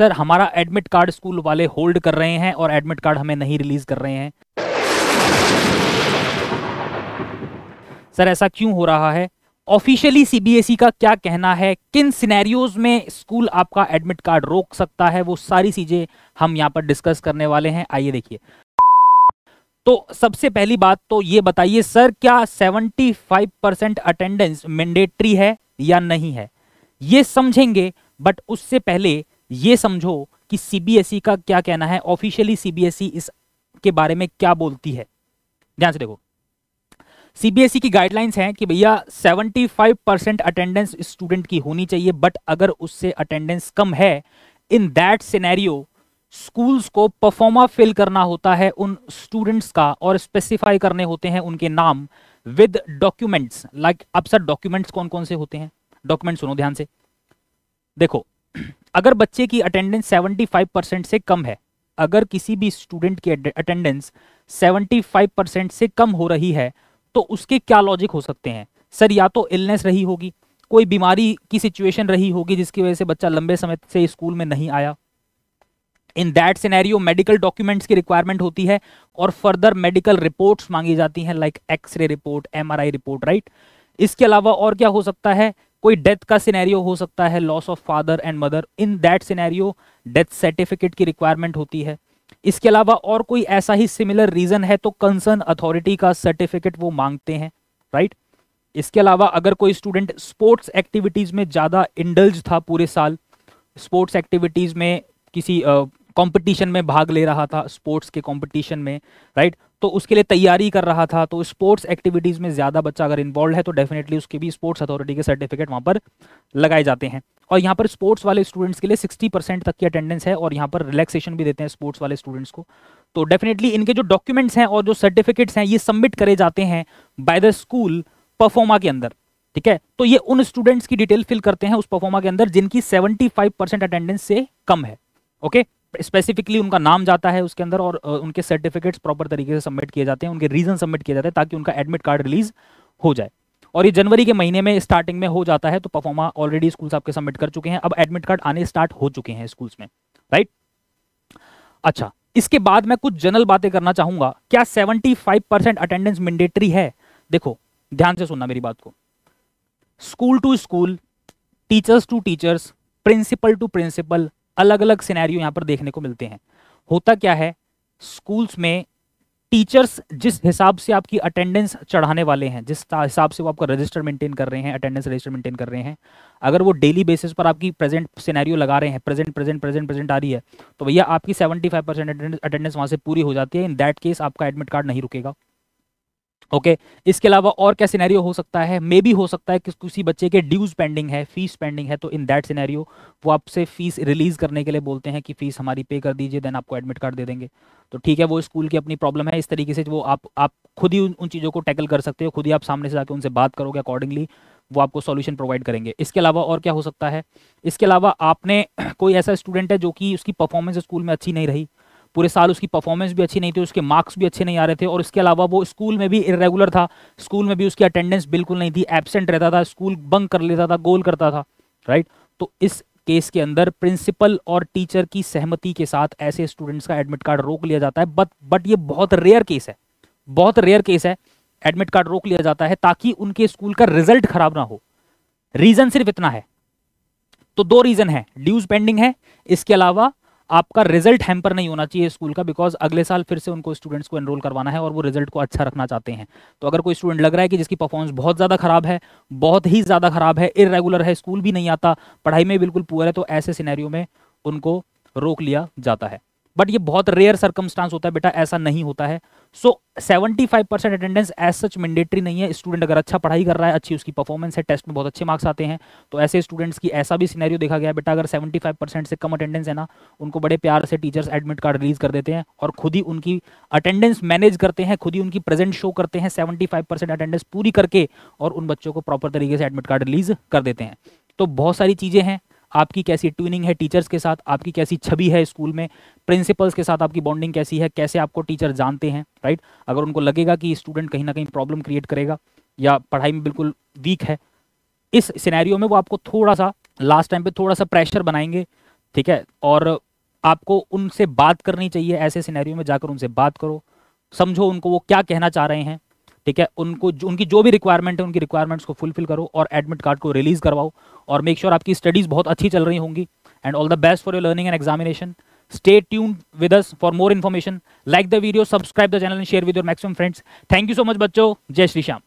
Sir हमारा admit card school वाले hold कर रहे हैं और एडमिट कार्ड हमें नहीं रिलीज कर रहे हैं सर ऐसा क्यों हो रहा है ऑफिशियली सीबीएसई e का क्या कहना है किन सिनेरियोज में स्कूल आपका एडमिट कार्ड रोक सकता है वो सारी चीजें हम यहाँ पर डिस्कस करने वाले हैं आइए देखिए तो सबसे पहली बात तो ये बताइए सर क्या 75 परसेंट अटेंडेंस मैंडेटरी है या नहीं है ये समझेंगे बट उससे पहले ये समझो कि सीबीएसई e का क्या कहना है ऑफिशियली सीबीएसई e इस के बारे में क्या बोलती है ध्यान से देखो सीबीएसई e की गाइडलाइंस हैं कि भैया 75 परसेंट अटेंडेंस स्टूडेंट की होनी चाहिए बट अगर उससे अटेंडेंस कम है इन दैट सिनेरियो स्कूल्स को परफॉर्मा फिल करना होता है उन स्टूडेंट्स का और स्पेसिफाई करने होते हैं उनके नाम विद डॉक्यूमेंट्स लाइक अब सर डॉक्यूमेंट्स कौन कौन से होते हैं डॉक्यूमेंट सुनो ध्यान से देखो अगर बच्चे की अटेंडेंस 75 परसेंट से कम है अगर किसी भी स्टूडेंट की अटेंडेंस 75 परसेंट से कम हो रही है तो उसके क्या लॉजिक हो सकते हैं सर या तो इलनेस रही होगी कोई बीमारी की सिचुएशन रही होगी जिसकी वजह से बच्चा लंबे समय से स्कूल में नहीं आया in that scenario medical documents की रिक्वायरमेंट होती है और फर्दर मेडिकल रिपोर्ट्स मांगी जाती हैं like X-ray report MRI report right इसके अलावा और क्या हो सकता है कोई डेथ का सिनेरियो हो सकता है loss of father and mother in that scenario death certificate की रिक्वायरमेंट होती है इसके अलावा और कोई ऐसा ही सिमिलर रीजन है तो कंसर्न अथॉरिटी का सर्टिफिकेट वो मांगते हैं राइट right? इसके अलावा अगर कोई स्टूडेंट स्पोर्ट्स एक्टिविटीज़ में ज़्यादा इंडल्ज था पूरे साल स्पोर्ट्स एक्टिविटीज़ में किसी कंपटीशन में भाग ले रहा था स्पोर्ट्स के कंपटीशन में राइट तो उसके लिए तैयारी कर रहा था तो स्पोर्ट्स एक्टिविटीज़ में ज़्यादा बच्चा अगर इन्वॉल्व है तो डेफिनेटली उसके भी स्पोर्ट्स अथॉरिटी के सर्टिफिकेट वहां पर लगाए जाते हैं और यहाँ पर स्पोर्ट्स वाले स्टूडेंट्स के लिए 60 परसेंट तक की अटेंडेंस है और यहाँ पर रिलैक्सेशन भी देते हैं स्पोर्ट्स वाले स्टूडेंट्स को तो डेफिनेटली इनके जो डॉक्यूमेंट्स हैं और जो सर्टिफिकेट्स हैं ये सबमिट करे जाते हैं बाय द स्कूल परफॉर्मा के अंदर ठीक है तो ये उन स्टूडेंट्स की डिटेल फिल करते हैं उस परफॉर्मा के अंदर जिनकी सेवेंटी परसेंट अटेंडेंस से कम है ओके स्पेसिफिकली उनका नाम जाता है उसके अंदर और उनके सर्टिफिकेट्स प्रॉपर तरीके से सबमिट किए जाते हैं उनके रीजन सबमिट किए जाते हैं ताकि उनका एडमिट कार्ड रिलीज हो जाए और ये जनवरी के महीने में स्टार्टिंग में हो जाता है तो परफॉर्मा ऑलरेडी स्कूल्स आपके सबमिट कर चुके हैं अब एडमिट कार्ड आने स्टार्ट हो चुके हैं स्कूल्स में राइट अच्छा इसके बाद मैं कुछ जनरल बातें करना चाहूंगा क्या 75 परसेंट अटेंडेंस मैंडेटरी है देखो ध्यान से सुनना मेरी बात को school to school teachers to teachers principal to principal अलग अलग सिनेरियो यहाँ पर देखने को मिलते हैं होता क्या है स्कूल्स में टीचर्स जिस हिसाब से आपकी अटेंडेंस चढ़ाने वाले हैं जिस हिसाब से वो आपका रजिस्टर मेंटेन कर रहे हैं अटेंडेंस रजिस्टर मेंटेन कर रहे हैं अगर वो डेली बेसिस पर आपकी प्रेजेंट सिनेरियो लगा रहे हैं प्रेजेंट प्रेजेंट प्रेजेंट प्रेजेंट आ रही है तो भैया आपकी 75 परसेंट अटेंडेंस वहाँ से पूरी हो जाती है इन दैट केस आपका एडमिट कार्ड नहीं रुकेगा ओके okay. इसके अलावा और क्या सिनेरियो हो सकता है मे भी हो सकता है कि किसी बच्चे के ड्यूज पेंडिंग है फीस पेंडिंग है तो इन दैट सिनेरियो वो आपसे फीस रिलीज करने के लिए बोलते हैं कि फीस हमारी पे कर दीजिए देन आपको एडमिट कार्ड दे देंगे तो ठीक है वो स्कूल की अपनी प्रॉब्लम है इस तरीके से वो आप आप खुद ही उन, उन चीज़ों को टैकल कर सकते हो खुद ही आप सामने से जाकर उनसे बात करोगे अकॉर्डिंगली वो आपको सॉल्यूशन प्रोवाइड करेंगे इसके अलावा और क्या हो सकता है इसके अलावा आपने कोई ऐसा स्टूडेंट है जो कि उसकी परफॉर्मेंस स्कूल में अच्छी नहीं रही पूरे साल उसकी परफॉर्मेंस भी अच्छी नहीं थी उसके मार्क्स भी अच्छे नहीं आ रहे थे और इसके अलावा वो स्कूल में भी इरेगुलर था स्कूल में भी उसकी अटेंडेंस बिल्कुल नहीं थी एबसेंट रहता था स्कूल बंक कर लेता था गोल करता था राइट तो इस केस के अंदर प्रिंसिपल और टीचर की सहमति के साथ ऐसे स्टूडेंट्स का एडमिट कार्ड रोक लिया जाता है बट बट ये बहुत रेयर केस है बहुत रेयर केस है एडमिट कार्ड रोक लिया जाता है ताकि उनके स्कूल का रिजल्ट खराब ना हो रीजन सिर्फ इतना है तो दो रीजन है ड्यूज पेंडिंग है इसके अलावा आपका रिजल्ट हैम्पर नहीं होना चाहिए स्कूल का बिकॉज अगले साल फिर से उनको स्टूडेंट्स को एनरोल करवाना है और वो रिजल्ट को अच्छा रखना चाहते हैं तो अगर कोई स्टूडेंट लग रहा है कि जिसकी परफॉर्मेंस बहुत ज़्यादा खराब है बहुत ही ज़्यादा खराब है इरेगुलर है स्कूल भी नहीं आता पढ़ाई में बिल्कुल पुअर है तो ऐसे सिनेरियो में उनको रोक लिया जाता है बट ये बहुत रेयर सर्कमस्टांस होता है बेटा ऐसा नहीं होता है so seventy five percent attendance as such mandatory नहीं है स्टूडेंट अगर अच्छा पढ़ाई कर रहा है अच्छी उसकी परफॉर्मेंस है टेस्ट में बहुत अच्छे मार्क्स आते हैं तो ऐसे स्टूडेंट्स की ऐसा भी सिनेरियो देखा गया बेटा अगर सेवेंटी फाइव परसेंट से कम अटेंडेंस है ना उनको बड़े प्यार से टीचर्स एडमिट कार्ड रिलीज कर देते हैं और खुद ही उनकी अटेंडेंस मैनेज करते हैं खुद ही उनकी प्रेजेंट शो करते हैं सेवेंटी फाइव परसेंट अटेंडेंस पूरी करके और उन बच्चों को प्रॉपर तरीके से एडमिट कार्ड रिलीज कर देते हैं तो बहुत सारी चीज़ें हैं आपकी कैसी ट्यूनिंग है टीचर्स के साथ आपकी कैसी छवि है स्कूल में प्रिंसिपल्स के साथ आपकी बॉन्डिंग कैसी है कैसे आपको टीचर जानते हैं राइट अगर उनको लगेगा कि स्टूडेंट कहीं ना कहीं प्रॉब्लम क्रिएट करेगा या पढ़ाई में बिल्कुल वीक है इस सिनेरियो में वो आपको थोड़ा सा लास्ट टाइम पे थोड़ा सा प्रेशर बनाएंगे ठीक है और आपको उनसे बात करनी चाहिए ऐसे सिनेरियो में जाकर उनसे बात करो समझो उनको वो क्या कहना चाह रहे हैं ठीक है उनको जो, उनकी जो भी रिक्वायरमेंट है उनकी रिक्वायरमेंट्स को फुलफिल करो और एडमिट कार्ड को रिलीज करवाओ और मेक श्योर sure आपकी स्टडीज बहुत अच्छी चल रही होंगी and all the best for your learning and examination stay tuned with us for more information like the video subscribe the channel and share with your maximum friends thank you so much बच्चों जय श्री श्याम